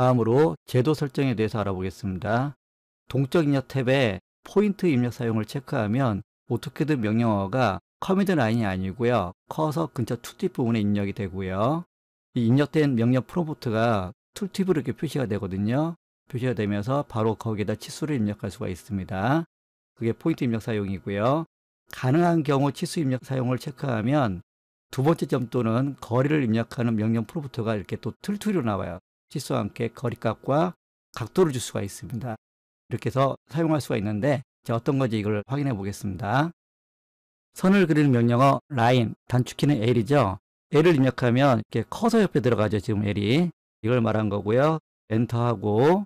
다음으로 제도 설정에 대해서 알아보겠습니다. 동적 입력 탭에 포인트 입력 사용을 체크하면 어떻게든 명령어가 커미드 라인이 아니고요. 커서 근처 툴팁 부분에 입력이 되고요. 이 입력된 명령 프롬프트가 툴팁으로 이렇게 표시가 되거든요. 표시가 되면서 바로 거기에다 치수를 입력할 수가 있습니다. 그게 포인트 입력 사용이고요. 가능한 경우 치수 입력 사용을 체크하면 두 번째 점또는 거리를 입력하는 명령 프로프트가 이렇게 또 툴툴이로 나와요. 치수와 함께 거리값과 각도를 줄 수가 있습니다. 이렇게 해서 사용할 수가 있는데 어떤 건지 이걸 확인해 보겠습니다. 선을 그리는 명령어 라인, 단축키는 L이죠. L을 입력하면 이렇게 커서 옆에 들어가죠. 지금 L이. 이걸 말한 거고요. 엔터하고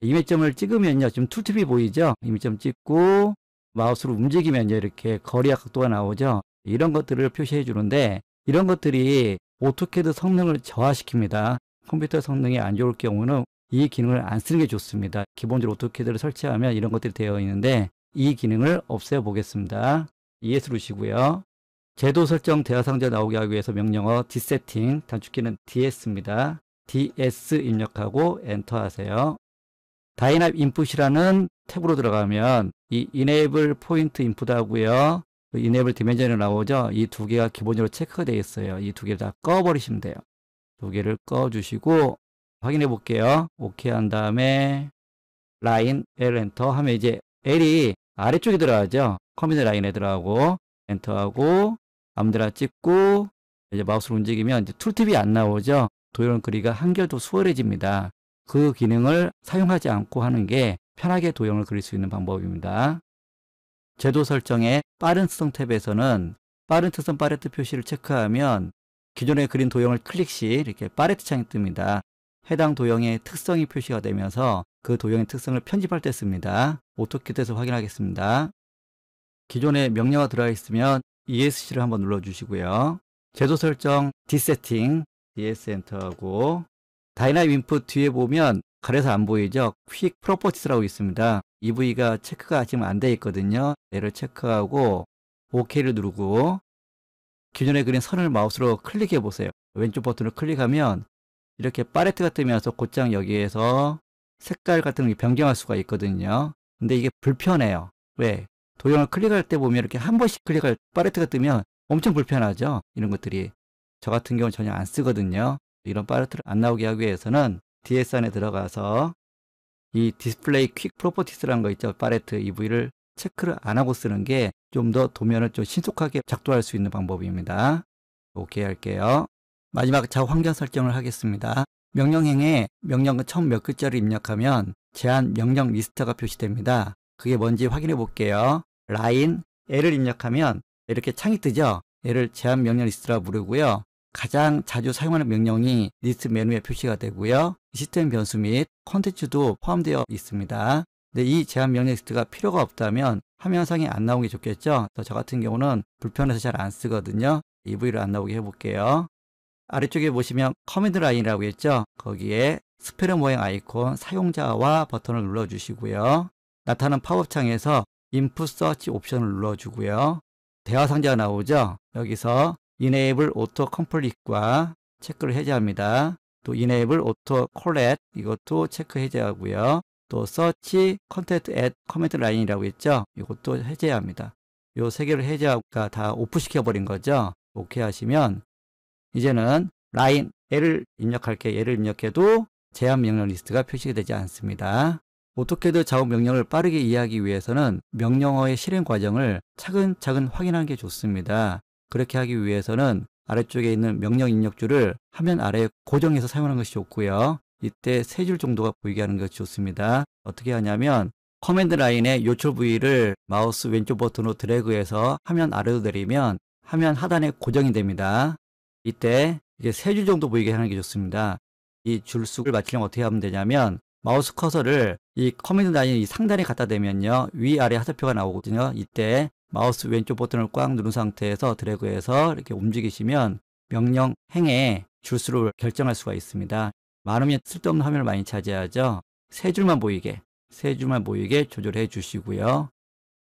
이미점을 찍으면요. 지금 툴팁이 보이죠? 이미점 찍고 마우스로 움직이면요. 이렇게 거리와 각도가 나오죠. 이런 것들을 표시해 주는데 이런 것들이 오토캐드 성능을 저하시킵니다. 컴퓨터 성능이 안 좋을 경우는 이 기능을 안 쓰는 게 좋습니다. 기본적으로 오토키드를 설치하면 이런 것들이 되어 있는데 이 기능을 없애보겠습니다. ES 누르시고요. 제도 설정 대화 상자 나오게 하기 위해서 명령어 디세팅 단축키는 ds입니다. ds 입력하고 엔터 하세요. 다이납 인풋이라는 탭으로 들어가면 이 e n a b 포인트 인풋 하고요. 이네이블 디멘션이 나오죠. 이 두 개가 기본적으로 체크가 되어 있어요. 이 두 개를 다 꺼버리시면 돼요. 두 개를 꺼주시고 확인해 볼게요. 오케이 한 다음에 라인 L 엔터 하면 이제 L이 아래쪽에 들어가죠. 컴퓨터 라인에 들어가고 엔터하고 아무데나 찍고 이제 마우스를 움직이면 이제 툴팁이 안 나오죠. 도형 그리가 한결더 수월해집니다. 그 기능을 사용하지 않고 하는 게 편하게 도형을 그릴 수 있는 방법입니다. 제도 설정의 빠른 특성 탭에서는 빠른 특성 팔레트 표시를 체크하면 기존에 그린 도형을 클릭 시 이렇게 팔레트 창이 뜹니다. 해당 도형의 특성이 표시가 되면서 그 도형의 특성을 편집할 때 씁니다. 오토트에서 확인하겠습니다. 기존에 명령어가 들어있으면 가 e ESC를 한번 눌러주시고요. 제도 설정, 디세팅, ES 엔터하고 다이나믹 인풋 뒤에 보면 가려서 안 보이죠? 퀵 프로퍼티스라고 있습니다. e v 가 체크가 지금 안 돼 있거든요. 얘를 체크하고 OK를 누르고 기존에 그린 선을 마우스로 클릭해 보세요. 왼쪽 버튼을 클릭하면 이렇게 팔레트가 뜨면서 곧장 여기에서 색깔 같은 걸 변경할 수가 있거든요. 근데 이게 불편해요. 왜? 도형을 클릭할 때 보면 이렇게 한 번씩 클릭할 팔레트가 뜨면 엄청 불편하죠. 이런 것들이. 저 같은 경우는 전혀 안 쓰거든요. 이런 팔레트를 안 나오게 하기 위해서는 DS 안에 들어가서 이 디스플레이 퀵 프로퍼티스라는 거 있죠. 팔레트 e v 를 체크를 안 하고 쓰는 게 좀 더 도면을 좀 신속하게 작동할 수 있는 방법입니다. 오케이 할게요. 마지막 자 환경 설정을 하겠습니다. 명령행에 명령 처음 몇 글자를 입력하면 제한 명령 리스트가 표시됩니다. 그게 뭔지 확인해 볼게요. 라인 L을 입력하면 이렇게 창이 뜨죠. 얘를 제한 명령 리스트라 부르고요. 가장 자주 사용하는 명령이 리스트 메뉴에 표시가 되고요. 시스템 변수 및 컨텐츠도 포함되어 있습니다. 근데 이 제한 명령 리스트가 필요가 없다면 화면상에 안 나오는 게 좋겠죠? 그저 같은 경우는 불편해서 잘 안 쓰거든요. EV를 안 나오게 해볼게요. 아래쪽에 보시면 커맨드 라인이라고 했죠? 거기에 스페르 모양 아이콘 사용자와 버튼을 눌러주시고요. 나타난 팝업 창에서 인풋 서치 옵션을 눌러주고요. 대화 상자가 나오죠? 여기서 Enable Auto Complete과 체크를 해제합니다. 또 Enable Auto Collect 이것도 체크 해제하고요. 또 search c o n t e 이라고 있죠. 이것도 해제해야 합니다. 요 세 개를 해제하니까 다 오프 시켜버린 거죠. 오케이 하시면 이제는 라인 l 를 입력할 게 얘를 입력해도 제한 명령 리스트가 표시되지 않습니다. 어떻게도 작업 명령을 빠르게 이해하기 위해서는 명령어의 실행 과정을 차근차근 확인하는 게 좋습니다. 그렇게 하기 위해서는 아래쪽에 있는 명령 입력줄을 화면 아래에 고정해서 사용하는 것이 좋고요. 이때 세 줄 정도가 보이게 하는 것이 좋습니다. 어떻게 하냐면 커맨드 라인의 요출 부위를 마우스 왼쪽 버튼으로 드래그해서 화면 아래로 내리면 화면 하단에 고정이 됩니다. 이때 이게 세 줄 정도 보이게 하는 게 좋습니다. 이 줄수를 맞추려면 어떻게 하면 되냐면 마우스 커서를 이 커맨드 라인 이 상단에 갖다 대면요. 위아래 하사표가 나오거든요. 이때 마우스 왼쪽 버튼을 꽉 누른 상태에서 드래그해서 이렇게 움직이시면 명령 행에 줄수를 결정할 수가 있습니다. 많으면 쓸데없는 화면을 많이 차지하죠. 세 줄만 보이게, 세 줄만 보이게 조절해 주시고요.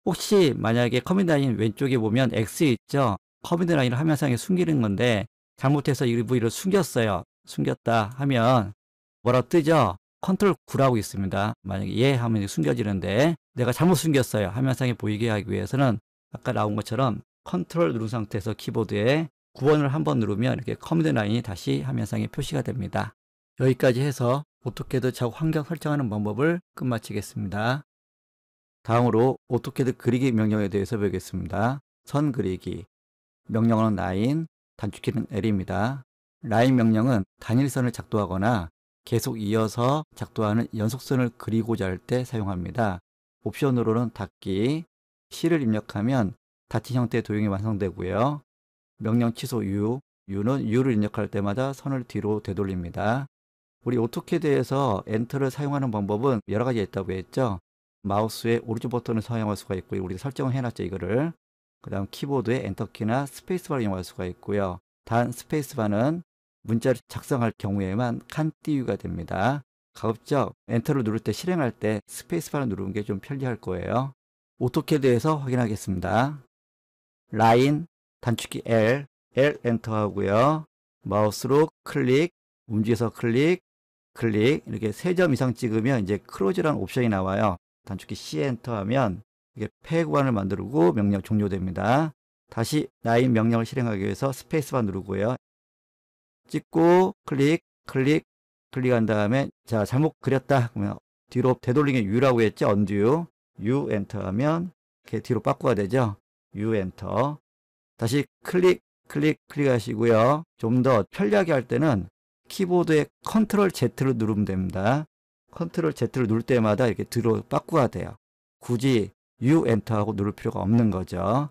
혹시 만약에 커맨드 라인 왼쪽에 보면 X 있죠? 커맨드 라인을 화면상에 숨기는 건데 잘못해서 일부 이를 숨겼어요. 숨겼다 하면 뭐라 뜨죠? 컨트롤 9라고 있습니다. 만약에 예 하면 숨겨지는데 내가 잘못 숨겼어요. 화면상에 보이게 하기 위해서는 아까 나온 것처럼 컨트롤 누른 상태에서 키보드에 9번을 한번 누르면 이렇게 커맨드 라인이 다시 화면상에 표시가 됩니다. 여기까지 해서 오토캐드 자국 환경 설정하는 방법을 끝마치겠습니다. 다음으로 오토캐드 그리기 명령에 대해서 배우겠습니다. 선 그리기 명령어는 라인, 단축키는 L입니다. 라인 명령은 단일선을 작도하거나 계속 이어서 작도하는 연속선을 그리고자 할 때 사용합니다. 옵션으로는 닫기, C를 입력하면 닫힌 형태의 도형이 완성되고요. 명령 취소 U, U는 U를 입력할 때마다 선을 뒤로 되돌립니다. 우리 오토캐드에서 엔터를 사용하는 방법은 여러 가지가 있다고 했죠. 마우스의 오른쪽 버튼을 사용할 수가 있고요. 우리가 설정을 해놨죠, 이거를. 그 다음 키보드의 엔터키나 스페이스바를 이용할 수가 있고요. 단 스페이스바는 문자를 작성할 경우에만 칸 띄우가 됩니다. 가급적 엔터를 누를 때 실행할 때 스페이스바를 누르는 게 좀 편리할 거예요. 오토캐드에서 확인하겠습니다. 라인, 단축키 L, L 엔터 하고요. 마우스로 클릭, 움직여서 클릭, 클릭 이렇게 세 점 이상 찍으면 이제 크로즈라는 옵션이 나와요. 단축키 C 엔터하면 이게 폐 구간을 만들고 명령 종료됩니다. 다시 나인 명령을 실행하기 위해서 스페이스바 누르고요. 찍고 클릭 클릭 클릭한 다음에 자 잘못 그렸다 그러면 뒤로 되돌리기 U라고 했죠. 언듀 U 엔터하면 이렇게 뒤로 바꾸가 되죠. U 엔터 다시 클릭 클릭 클릭하시고요. 좀 더 편리하게 할 때는 키보드의 컨트롤 Z를 누르면 됩니다. 컨트롤 Z를 누를 때마다 이렇게 들어 빠꾸가 돼요. 굳이 U 엔터하고 누를 필요가 없는 거죠.